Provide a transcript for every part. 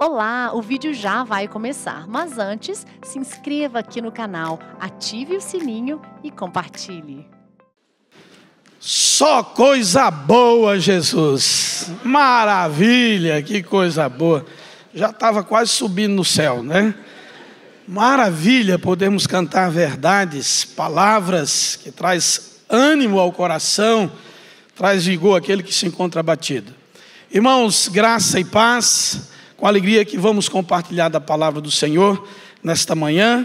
Olá, o vídeo já vai começar, mas antes, se inscreva aqui no canal, ative o sininho e compartilhe. Só coisa boa, Jesus. Maravilha, que coisa boa. Já estava quase subindo no céu, né? Maravilha, podemos cantar verdades, palavras que traz ânimo ao coração, traz vigor àquele que se encontra abatido. Irmãos, graça e paz com a alegria que vamos compartilhar da palavra do Senhor nesta manhã.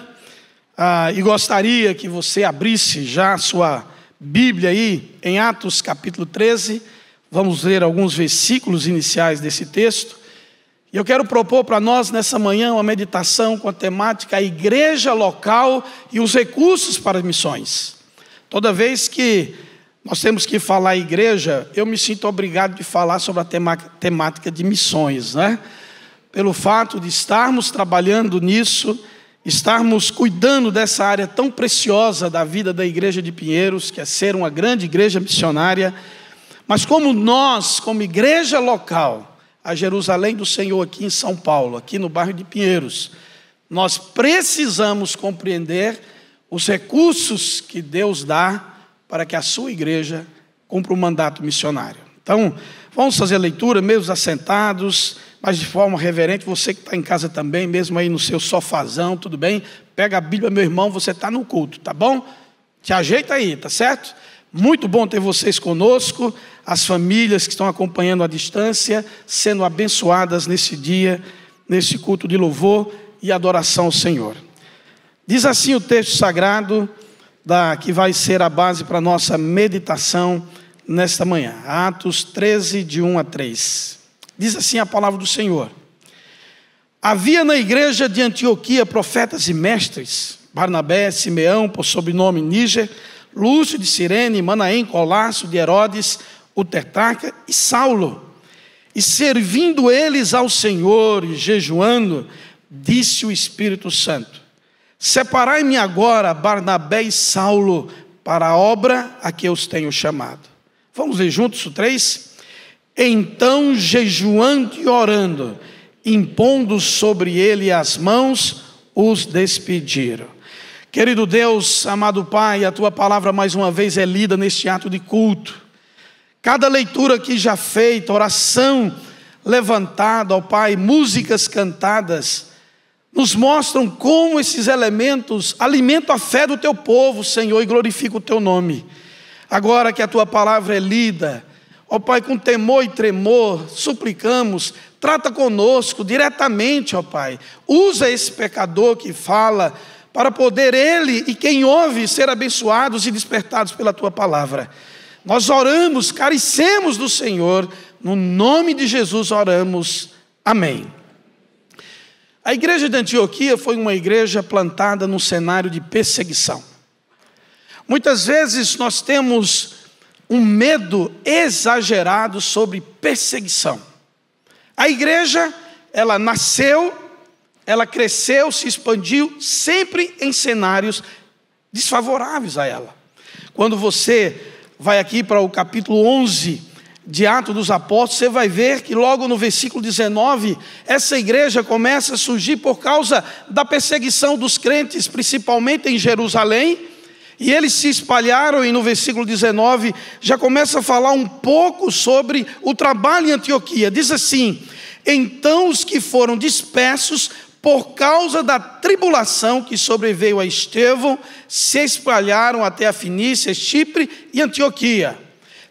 Ah, e gostaria que você abrisse já a sua Bíblia aí em Atos capítulo 13. Vamos ler alguns versículos iniciais desse texto. E eu quero propor para nós nessa manhã uma meditação com a temática a igreja local e os recursos para missões. Toda vez que nós temos que falar igreja, eu me sinto obrigado de falar sobre a temática de missões, né? pelo fato de estarmos trabalhando nisso, estarmos cuidando dessa área tão preciosa da vida da Igreja de Pinheiros, que é ser uma grande igreja missionária. Mas como nós, como igreja local, a Jerusalém do Senhor aqui em São Paulo, aqui no bairro de Pinheiros, nós precisamos compreender os recursos que Deus dá para que a sua igreja cumpra o um mandato missionário. Então, vamos fazer a leitura, mesmo assentados mas de forma reverente, você que está em casa também, mesmo aí no seu sofazão, tudo bem? Pega a Bíblia, meu irmão, você está no culto, tá bom? Te ajeita aí, tá certo? Muito bom ter vocês conosco, as famílias que estão acompanhando à distância, sendo abençoadas nesse dia, nesse culto de louvor e adoração ao Senhor. Diz assim o texto sagrado, da, que vai ser a base para a nossa meditação nesta manhã. Atos 13, de 1 a 3. Diz assim a palavra do Senhor: Havia na igreja de Antioquia profetas e mestres, Barnabé, Simeão, por sobrenome Níger, Lúcio de Sirene, Manaém, Colasso de Herodes, o Tetarca e Saulo. E servindo eles ao Senhor e jejuando, disse o Espírito Santo: Separai-me agora Barnabé e Saulo para a obra a que eu os tenho chamado. Vamos ler juntos o 3? Então, jejuando e orando, impondo sobre ele as mãos, os despediram. Querido Deus, amado Pai, a tua palavra mais uma vez é lida neste ato de culto. Cada leitura aqui já feita, oração levantada, ó Pai, músicas cantadas, nos mostram como esses elementos alimentam a fé do teu povo, Senhor, e glorificam o teu nome. Agora que a tua palavra é lida, Ó Pai, com temor e tremor, suplicamos, trata conosco diretamente, ó Pai. Usa esse pecador que fala, para poder ele e quem ouve ser abençoados e despertados pela tua palavra. Nós oramos, carecemos do Senhor, no nome de Jesus oramos. Amém. A igreja de Antioquia foi uma igreja plantada num cenário de perseguição. Muitas vezes nós temos um medo exagerado sobre perseguição. A igreja, ela nasceu, ela cresceu, se expandiu, sempre em cenários desfavoráveis a ela. Quando você vai aqui para o capítulo 11 de Atos dos Apóstolos, você vai ver que logo no versículo 19, essa igreja começa a surgir por causa da perseguição dos crentes, principalmente em Jerusalém, e eles se espalharam, e no versículo 19 já começa a falar um pouco sobre o trabalho em Antioquia. Diz assim: Então os que foram dispersos por causa da tribulação que sobreveio a Estevão, se espalharam até a Finícia, Chipre e Antioquia.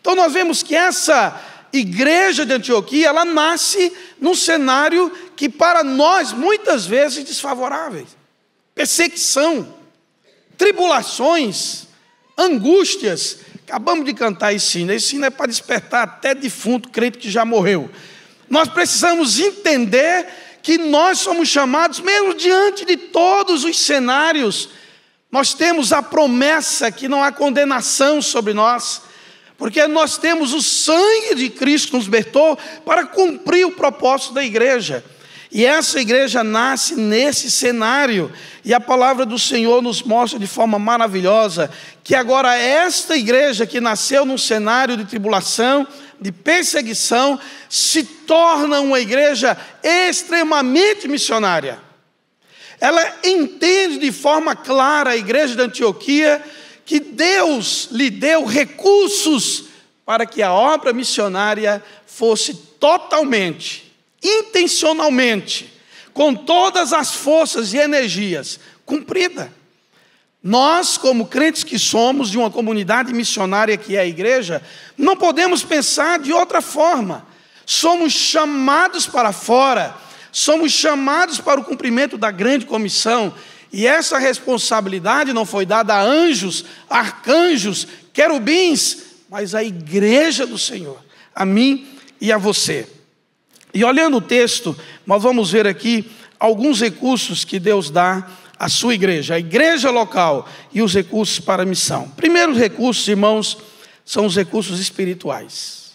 Então nós vemos que essa igreja de Antioquia, ela nasce num cenário que para nós muitas vezes é desfavorável. Perseguição, tribulações, angústias. Acabamos de cantar esse sino. Esse sino é para despertar até defunto, crente que já morreu. Nós precisamos entender que nós somos chamados, mesmo diante de todos os cenários, nós temos a promessa que não há condenação sobre nós, porque nós temos o sangue de Cristo nos bertou para cumprir o propósito da igreja. E essa igreja nasce nesse cenário, e a palavra do Senhor nos mostra de forma maravilhosa que agora esta igreja que nasceu num cenário de tribulação, de perseguição, se torna uma igreja extremamente missionária. Ela entende de forma clara a igreja de Antioquia que Deus lhe deu recursos para que a obra missionária fosse totalmente intencionalmente, com todas as forças e energias, cumprida. Nós, como crentes que somos de uma comunidade missionária que é a igreja, não podemos pensar de outra forma. Somos chamados para fora, somos chamados para o cumprimento da grande comissão, e essa responsabilidade não foi dada a anjos, arcanjos, querubins, mas à igreja do Senhor, a mim e a você. E olhando o texto, nós vamos ver aqui alguns recursos que Deus dá à sua igreja, a igreja local e os recursos para a missão. Primeiros recursos, irmãos, são os recursos espirituais.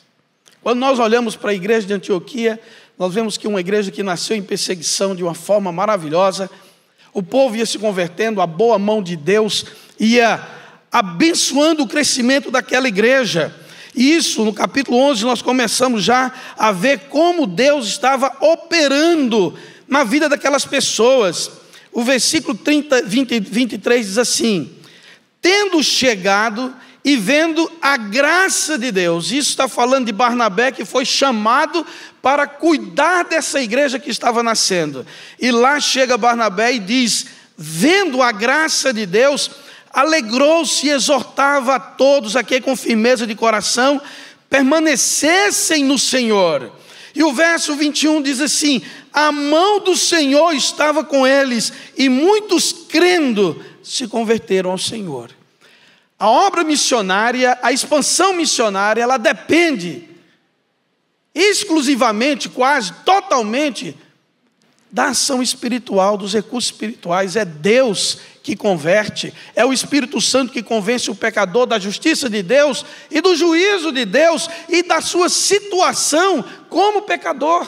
Quando nós olhamos para a igreja de Antioquia, nós vemos que uma igreja que nasceu em perseguição de uma forma maravilhosa, o povo ia se convertendo, a boa mão de Deus ia abençoando o crescimento daquela igreja. Isso, no capítulo 11, nós começamos já a ver como Deus estava operando na vida daquelas pessoas. O versículo 30, 20, 23 diz assim: Tendo chegado e vendo a graça de Deus, isso está falando de Barnabé que foi chamado para cuidar dessa igreja que estava nascendo. E lá chega Barnabé e diz: Vendo a graça de Deus, alegrou-se e exortava a todos a que com firmeza de coração permanecessem no Senhor. E o verso 21 diz assim: A mão do Senhor estava com eles, e muitos crendo se converteram ao Senhor. A obra missionária, a expansão missionária, ela depende exclusivamente, quase totalmente, da ação espiritual, dos recursos espirituais. É Deus que converte, é o Espírito Santo que convence o pecador da justiça de Deus e do juízo de Deus e da sua situação como pecador.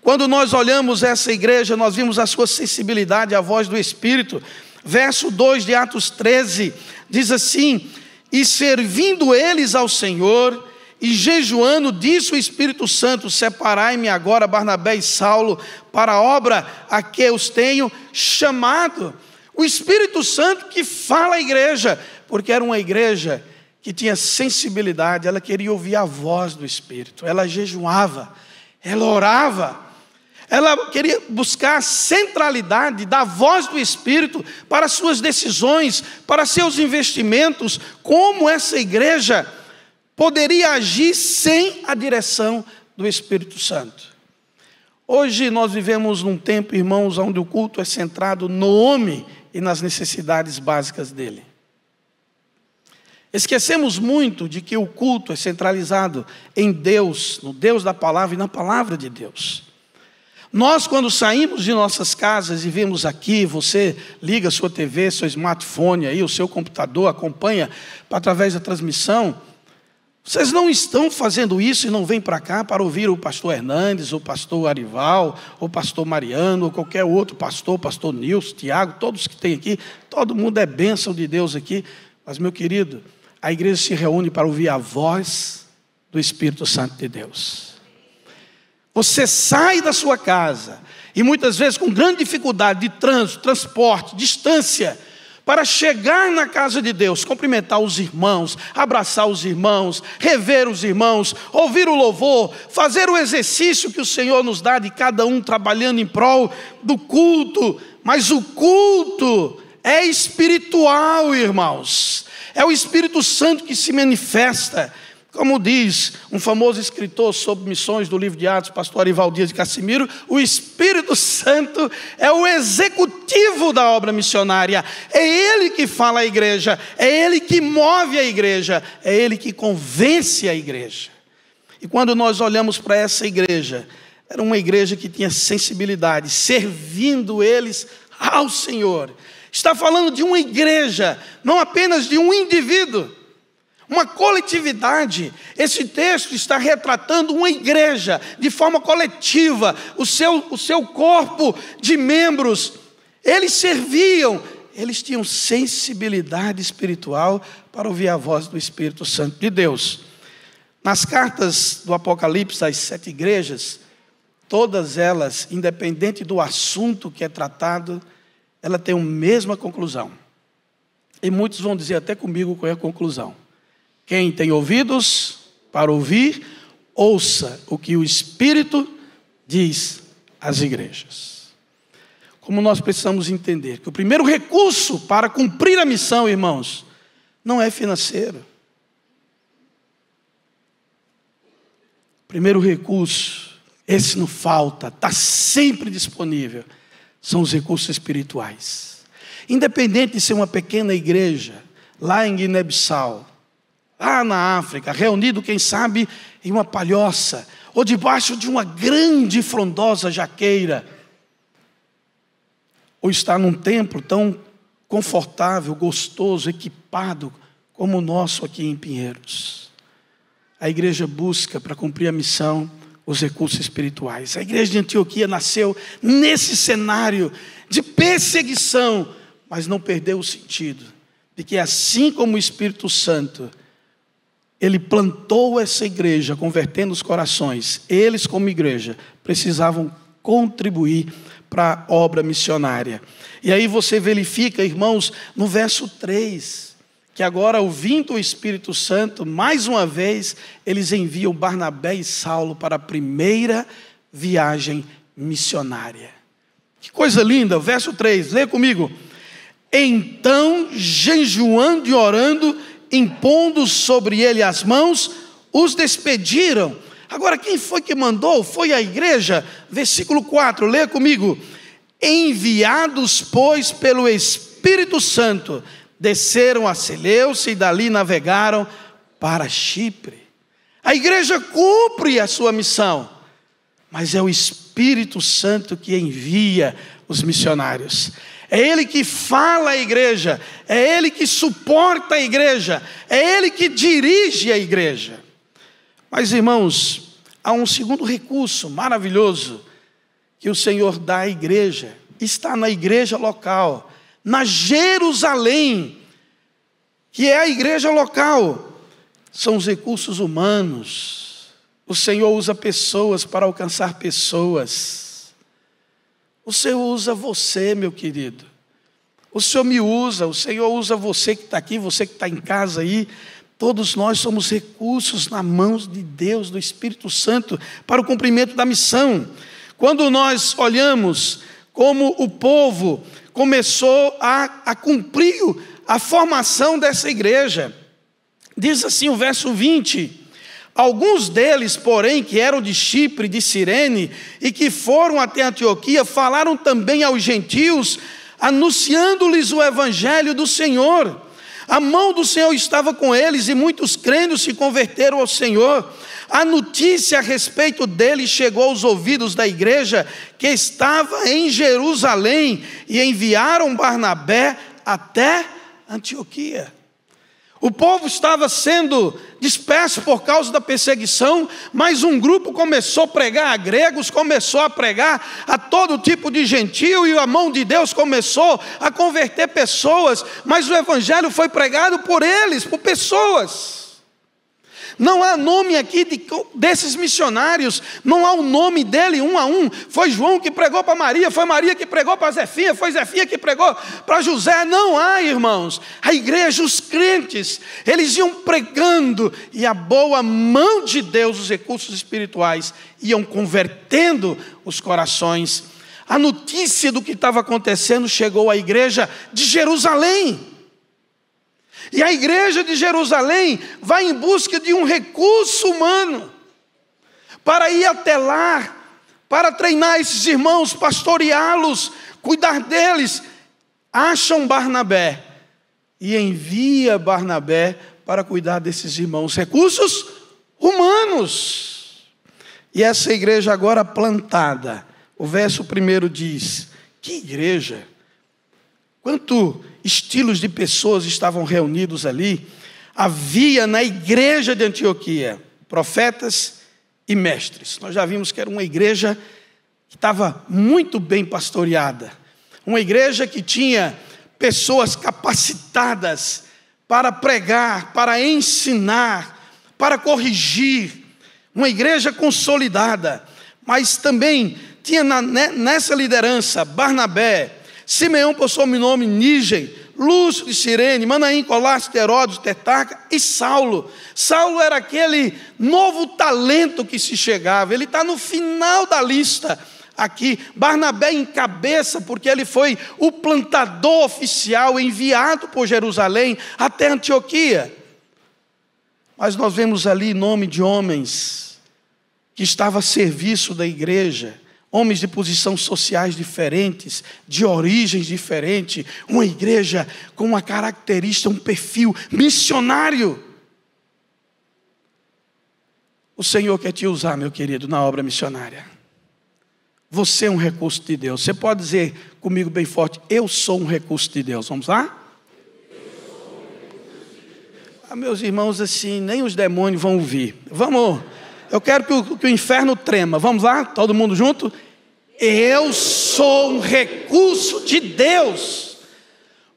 Quando nós olhamos essa igreja, nós vimos a sua sensibilidade à voz do Espírito. Verso 2 de Atos 13 diz assim: E servindo eles ao Senhor e jejuando, disse o Espírito Santo: Separai-me agora, Barnabé e Saulo, para a obra a que os tenho chamado. O Espírito Santo que fala à igreja, porque era uma igreja que tinha sensibilidade, ela queria ouvir a voz do Espírito, ela jejuava, ela orava, ela queria buscar a centralidade da voz do Espírito para suas decisões, para seus investimentos, como essa igreja poderia agir sem a direção do Espírito Santo. Hoje nós vivemos num tempo, irmãos, onde o culto é centrado no homem e nas necessidades básicas dele. Esquecemos muito de que o culto é centralizado em Deus, no Deus da palavra e na palavra de Deus. Nós, quando saímos de nossas casas e vemos aqui, você liga sua TV, seu smartphone aí, o seu computador, acompanha através da transmissão. Vocês não estão fazendo isso e não vêm para cá para ouvir o pastor Hernandes, o pastor Arival, o pastor Mariano, ou qualquer outro pastor, pastor Nilson, Tiago, todos que tem aqui, todo mundo é bênção de Deus aqui. Mas, meu querido, a igreja se reúne para ouvir a voz do Espírito Santo de Deus. Você sai da sua casa e muitas vezes com grande dificuldade de trânsito, transporte, distância, para chegar na casa de Deus, cumprimentar os irmãos, abraçar os irmãos, rever os irmãos, ouvir o louvor, fazer o exercício que o Senhor nos dá de cada um trabalhando em prol do culto. Mas o culto é espiritual, irmãos. É o Espírito Santo que se manifesta. Como diz um famoso escritor sobre missões do livro de Atos, pastor Ivaldias de Cassimiro, o Espírito Santo é o executivo da obra missionária. É ele que fala à igreja, é ele que move a igreja, é ele que convence a igreja. E quando nós olhamos para essa igreja, era uma igreja que tinha sensibilidade, servindo eles ao Senhor. Está falando de uma igreja, não apenas de um indivíduo uma coletividade. Esse texto está retratando uma igreja de forma coletiva, o seu, o seu corpo de membros. Eles serviam, eles tinham sensibilidade espiritual para ouvir a voz do Espírito Santo de Deus. Nas cartas do Apocalipse às sete igrejas, todas elas, independente do assunto que é tratado, ela tem a mesma conclusão. E muitos vão dizer até comigo qual é a conclusão. Quem tem ouvidos para ouvir, ouça o que o Espírito diz às igrejas. Como nós precisamos entender que o primeiro recurso para cumprir a missão, irmãos, não é financeiro. O primeiro recurso, esse não falta, está sempre disponível, são os recursos espirituais. Independente de ser uma pequena igreja, lá em Guiné-Bissau, lá na África, reunido, quem sabe, em uma palhoça, ou debaixo de uma grande frondosa jaqueira, ou está num templo tão confortável, gostoso, equipado como o nosso aqui em Pinheiros. A igreja busca para cumprir a missão os recursos espirituais. A igreja de Antioquia nasceu nesse cenário de perseguição, mas não perdeu o sentido de que assim como o Espírito Santo ele plantou essa igreja, convertendo os corações. Eles, como igreja, precisavam contribuir para a obra missionária. E aí você verifica, irmãos, no verso 3, que agora, ouvindo o Espírito Santo, mais uma vez, eles enviam Barnabé e Saulo para a primeira viagem missionária. Que coisa linda, verso 3, lê comigo. Então, jejuando e orando, impondo sobre ele as mãos, os despediram. Agora, quem foi que mandou? Foi a igreja. Versículo 4, leia comigo. Enviados, pois, pelo Espírito Santo, desceram a Seleuce e dali navegaram para Chipre. A igreja cumpre a sua missão, mas é o Espírito Santo que envia os missionários é Ele que fala à igreja, é Ele que suporta a igreja, é Ele que dirige a igreja. Mas irmãos, há um segundo recurso maravilhoso que o Senhor dá à igreja, está na igreja local, na Jerusalém, que é a igreja local, são os recursos humanos. O Senhor usa pessoas para alcançar pessoas. O Senhor usa você, meu querido. O Senhor me usa, o Senhor usa você que está aqui, você que está em casa aí. Todos nós somos recursos na mão de Deus, do Espírito Santo, para o cumprimento da missão. Quando nós olhamos como o povo começou a, a cumprir a formação dessa igreja, diz assim o verso 20: Alguns deles, porém, que eram de Chipre, de Cirene, e que foram até Antioquia, falaram também aos gentios, anunciando-lhes o evangelho do Senhor. A mão do Senhor estava com eles e muitos crentes se converteram ao Senhor. A notícia a respeito dele chegou aos ouvidos da igreja que estava em Jerusalém e enviaram Barnabé até Antioquia. O povo estava sendo disperso por causa da perseguição, mas um grupo começou a pregar a gregos, começou a pregar a todo tipo de gentio, e a mão de Deus começou a converter pessoas, mas o evangelho foi pregado por eles, por pessoas. Não há nome aqui de, desses missionários, não há o nome dele um a um. Foi João que pregou para Maria, foi Maria que pregou para Zefinha, foi Zefinha que pregou para José. Não há, irmãos. A igreja, os crentes, eles iam pregando e a boa mão de Deus, os recursos espirituais, iam convertendo os corações. A notícia do que estava acontecendo chegou à igreja de Jerusalém. E a igreja de Jerusalém vai em busca de um recurso humano para ir até lá, para treinar esses irmãos, pastoreá-los, cuidar deles. Acham Barnabé e envia Barnabé para cuidar desses irmãos, recursos humanos. E essa igreja agora plantada, o verso primeiro diz: que igreja! Quanto estilos de pessoas estavam reunidos ali, havia na igreja de Antioquia profetas e mestres. Nós já vimos que era uma igreja que estava muito bem pastoreada, uma igreja que tinha pessoas capacitadas para pregar, para ensinar, para corrigir, uma igreja consolidada, mas também tinha na, né, nessa liderança Barnabé, Simeão, por sobrenome Nigem, Lúcio de Sirene, Manaim, Colácio, Herodes, Tetarca e Saulo. Saulo era aquele novo talento que se chegava, ele está no final da lista aqui. Barnabé em cabeça, porque ele foi o plantador oficial enviado por Jerusalém até Antioquia. Mas nós vemos ali nome de homens que estava a serviço da igreja homens de posições sociais diferentes, de origens diferentes, uma igreja com uma característica, um perfil missionário. O Senhor quer te usar, meu querido, na obra missionária. Você é um recurso de Deus. Você pode dizer comigo bem forte: Eu sou um recurso de Deus. Vamos lá? Ah, meus irmãos, assim, nem os demônios vão ouvir. Vamos eu quero que o, que o inferno trema. Vamos lá, todo mundo junto? Eu sou um recurso de Deus.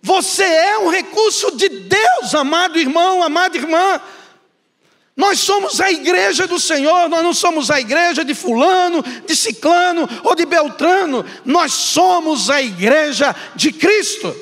Você é um recurso de Deus, amado irmão, amada irmã. Nós somos a igreja do Senhor, nós não somos a igreja de Fulano, de Ciclano ou de Beltrano, nós somos a igreja de Cristo.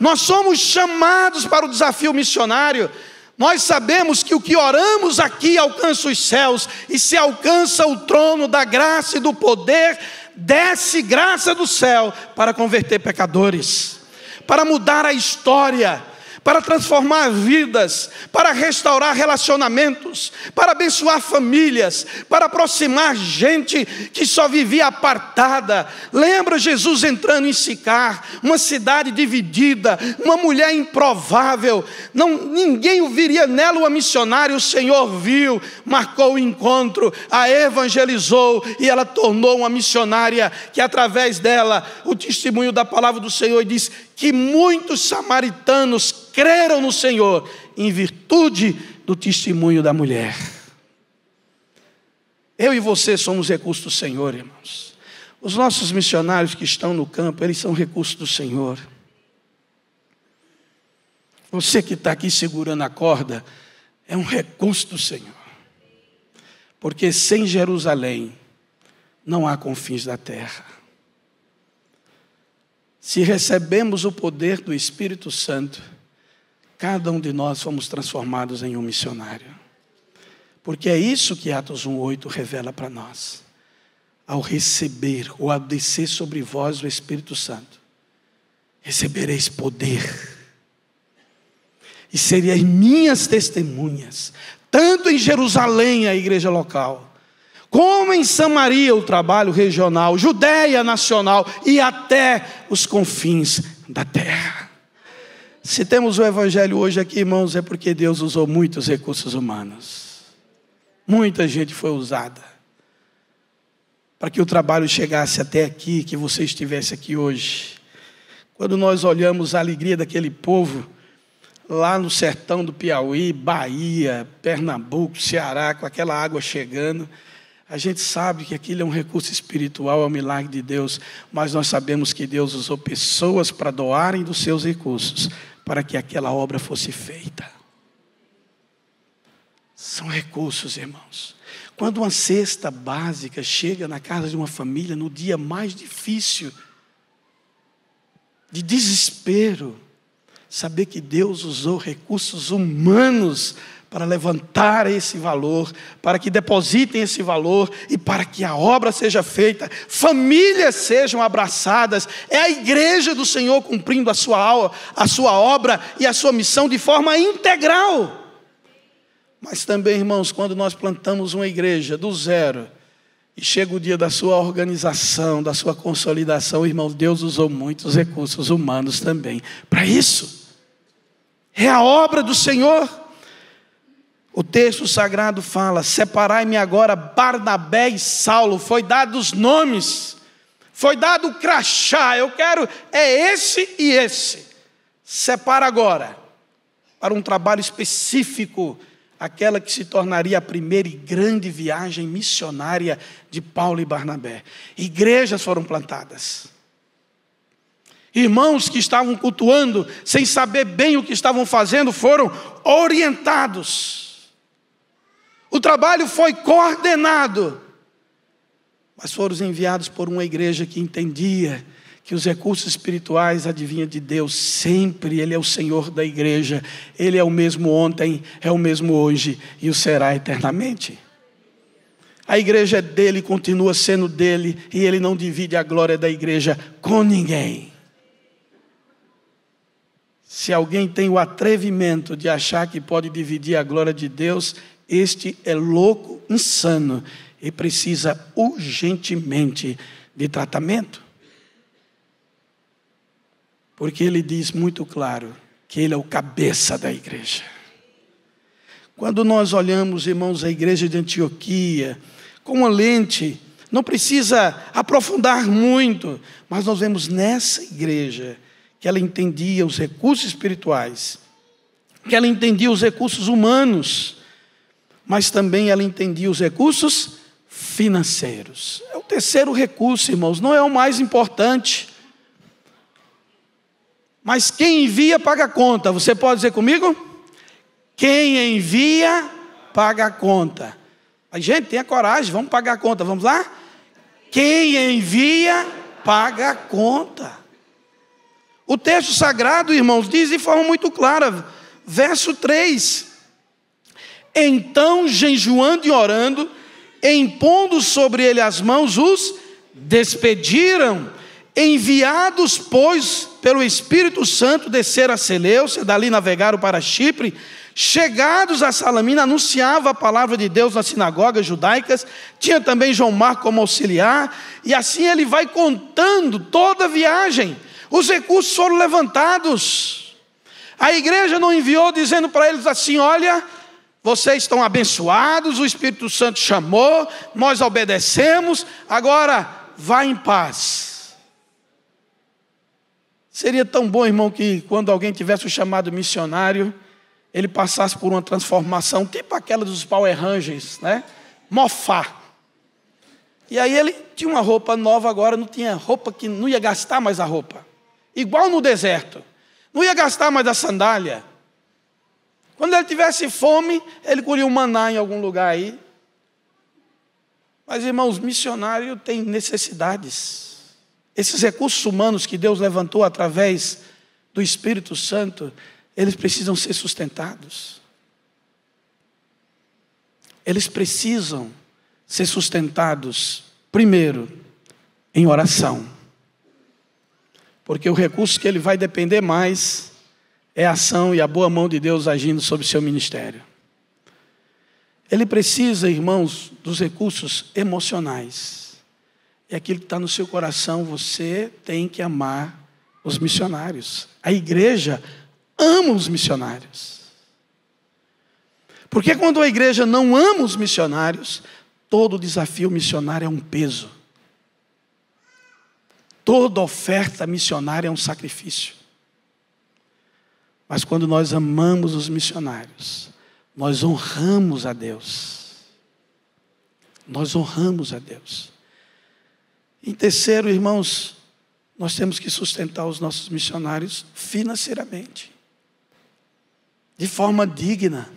Nós somos chamados para o desafio missionário, nós sabemos que o que oramos aqui alcança os céus, e se alcança o trono da graça e do poder, desce graça do céu para converter pecadores, para mudar a história para transformar vidas, para restaurar relacionamentos, para abençoar famílias, para aproximar gente que só vivia apartada. Lembra Jesus entrando em Sicar, uma cidade dividida, uma mulher improvável, não ninguém ouviria viria nela uma missionária, o Senhor viu, marcou o encontro, a evangelizou e ela tornou uma missionária que através dela o testemunho da palavra do Senhor diz que muitos samaritanos creram no Senhor em virtude do testemunho da mulher. Eu e você somos recursos do Senhor, irmãos. Os nossos missionários que estão no campo, eles são recursos do Senhor. Você que está aqui segurando a corda, é um recurso do Senhor. Porque sem Jerusalém não há confins da terra. Se recebemos o poder do Espírito Santo, cada um de nós fomos transformados em um missionário. Porque é isso que Atos 1:8 revela para nós. Ao receber ou a descer sobre vós o Espírito Santo, recebereis poder. E sereis minhas testemunhas, tanto em Jerusalém, a igreja local, como em Samaria o trabalho regional, Judéia nacional e até os confins da terra. Se temos o Evangelho hoje aqui, irmãos, é porque Deus usou muitos recursos humanos. Muita gente foi usada para que o trabalho chegasse até aqui, que você estivesse aqui hoje. Quando nós olhamos a alegria daquele povo, lá no sertão do Piauí, Bahia, Pernambuco, Ceará, com aquela água chegando, a gente sabe que aquilo é um recurso espiritual, é um milagre de Deus, mas nós sabemos que Deus usou pessoas para doarem dos seus recursos para que aquela obra fosse feita. São recursos, irmãos. Quando uma cesta básica chega na casa de uma família no dia mais difícil, de desespero, saber que Deus usou recursos humanos para levantar esse valor, para que depositem esse valor e para que a obra seja feita, famílias sejam abraçadas, é a igreja do Senhor cumprindo a sua, a sua obra e a sua missão de forma integral. Mas também, irmãos, quando nós plantamos uma igreja do zero, e chega o dia da sua organização, da sua consolidação, irmão, Deus usou muitos recursos humanos também para isso. É a obra do Senhor. O texto sagrado fala: Separai-me agora Barnabé e Saulo. Foi dado os nomes, foi dado o crachá. Eu quero, é esse e esse. Separa agora, para um trabalho específico, aquela que se tornaria a primeira e grande viagem missionária de Paulo e Barnabé. Igrejas foram plantadas. Irmãos que estavam cultuando, sem saber bem o que estavam fazendo, foram orientados o trabalho foi coordenado, mas foram enviados por uma igreja que entendia que os recursos espirituais adivinham de Deus sempre, Ele é o Senhor da igreja, Ele é o mesmo ontem, é o mesmo hoje e o será eternamente. A igreja é dele, continua sendo dele, e ele não divide a glória da igreja com ninguém. Se alguém tem o atrevimento de achar que pode dividir a glória de Deus, este é louco, insano e precisa urgentemente de tratamento. Porque ele diz muito claro que ele é o cabeça da igreja. Quando nós olhamos, irmãos, a igreja de Antioquia, com uma lente, não precisa aprofundar muito, mas nós vemos nessa igreja que ela entendia os recursos espirituais, que ela entendia os recursos humanos, mas também ela entendia os recursos financeiros. É o terceiro recurso, irmãos, não é o mais importante. Mas quem envia paga a conta. Você pode dizer comigo? Quem envia paga a conta. Mas, gente, tenha coragem, vamos pagar a conta, vamos lá? Quem envia paga a conta. O texto sagrado, irmãos, diz de forma muito clara, verso 3 então, jejuando e orando, impondo sobre ele as mãos, os despediram. Enviados, pois, pelo Espírito Santo, desceram a Seleucia, dali navegaram para Chipre. Chegados a Salamina, anunciava a palavra de Deus nas sinagogas judaicas, tinha também João Marco como auxiliar, e assim ele vai contando toda a viagem. Os recursos foram levantados. A igreja não enviou dizendo para eles assim: olha, vocês estão abençoados, o Espírito Santo chamou, nós obedecemos, agora vá em paz. Seria tão bom, irmão, que quando alguém tivesse o chamado missionário, ele passasse por uma transformação, tipo aquela dos Power Rangers, né? Mofar. E aí ele tinha uma roupa nova agora, não tinha roupa que não ia gastar mais a roupa. Igual no deserto. Não ia gastar mais a sandália quando ele tivesse fome, ele curia um maná em algum lugar aí. Mas, irmãos, missionário tem necessidades. Esses recursos humanos que Deus levantou através do Espírito Santo, eles precisam ser sustentados. Eles precisam ser sustentados, primeiro, em oração. Porque o recurso que ele vai depender mais é a ação e a boa mão de Deus agindo sobre o seu ministério. Ele precisa, irmãos, dos recursos emocionais. É aquilo que está no seu coração, você tem que amar os missionários. A igreja ama os missionários. Porque quando a igreja não ama os missionários, todo desafio missionário é um peso. Toda oferta missionária é um sacrifício. Mas quando nós amamos os missionários, nós honramos a Deus. Nós honramos a Deus. Em terceiro, irmãos, nós temos que sustentar os nossos missionários financeiramente, de forma digna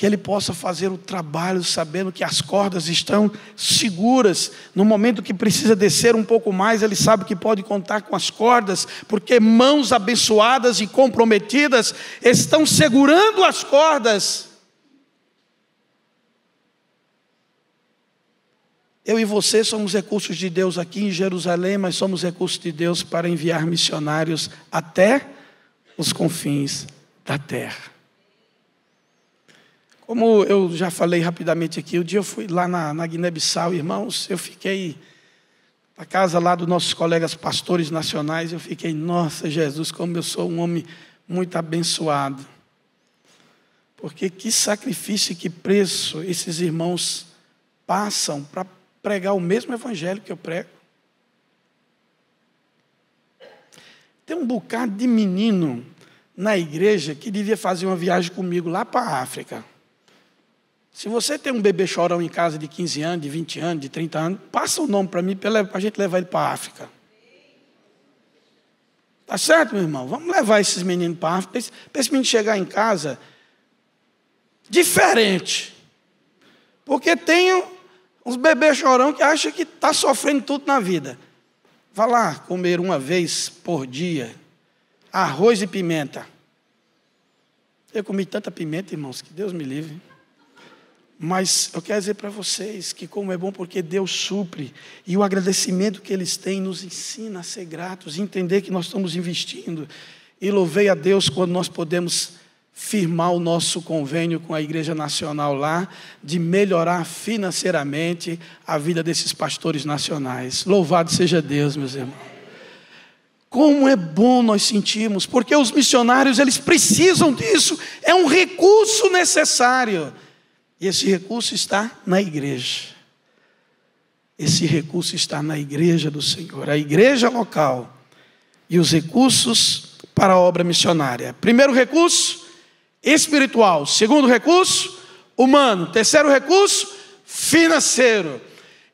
que ele possa fazer o trabalho sabendo que as cordas estão seguras. No momento que precisa descer um pouco mais, ele sabe que pode contar com as cordas, porque mãos abençoadas e comprometidas estão segurando as cordas. Eu e você somos recursos de Deus aqui em Jerusalém, mas somos recursos de Deus para enviar missionários até os confins da terra. Como eu já falei rapidamente aqui, o um dia eu fui lá na, na Guiné-Bissau, irmãos, eu fiquei na casa lá dos nossos colegas pastores nacionais, eu fiquei, nossa Jesus, como eu sou um homem muito abençoado. Porque que sacrifício e que preço esses irmãos passam para pregar o mesmo evangelho que eu prego. Tem um bocado de menino na igreja que devia fazer uma viagem comigo lá para a África. Se você tem um bebê chorão em casa de 15 anos, de 20 anos, de 30 anos, passa o nome para mim para a gente levar ele para a África. Tá certo, meu irmão? Vamos levar esses meninos para a África, para esse menino chegar em casa diferente. Porque tem uns bebês chorão que acham que está sofrendo tudo na vida. Vá lá comer uma vez por dia arroz e pimenta. Eu comi tanta pimenta, irmãos, que Deus me livre. Mas eu quero dizer para vocês que como é bom porque Deus supre e o agradecimento que eles têm nos ensina a ser gratos, entender que nós estamos investindo. E louvei a Deus quando nós podemos firmar o nosso convênio com a Igreja Nacional lá, de melhorar financeiramente a vida desses pastores nacionais. Louvado seja Deus, meus irmãos. Como é bom nós sentimos, porque os missionários, eles precisam disso, é um recurso necessário. E esse recurso está na igreja. Esse recurso está na igreja do Senhor, a igreja local e os recursos para a obra missionária. Primeiro recurso, espiritual. Segundo recurso, humano. Terceiro recurso, financeiro.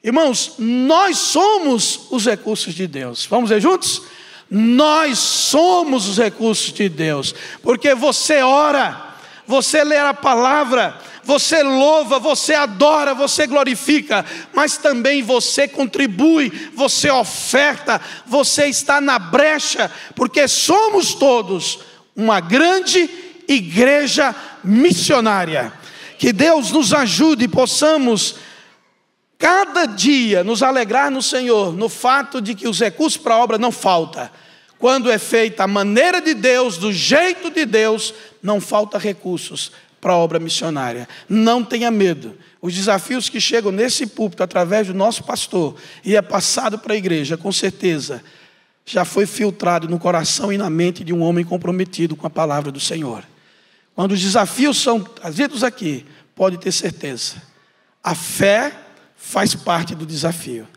Irmãos, nós somos os recursos de Deus. Vamos ver juntos? Nós somos os recursos de Deus, porque você ora, você lê a palavra, você louva, você adora, você glorifica, mas também você contribui, você oferta, você está na brecha, porque somos todos uma grande igreja missionária. Que Deus nos ajude e possamos cada dia nos alegrar no Senhor, no fato de que os recursos para a obra não faltam. Quando é feita a maneira de Deus, do jeito de Deus, não falta recursos para a obra missionária. Não tenha medo. Os desafios que chegam nesse púlpito através do nosso pastor e é passado para a igreja, com certeza, já foi filtrado no coração e na mente de um homem comprometido com a palavra do Senhor. Quando os desafios são trazidos aqui, pode ter certeza, a fé faz parte do desafio.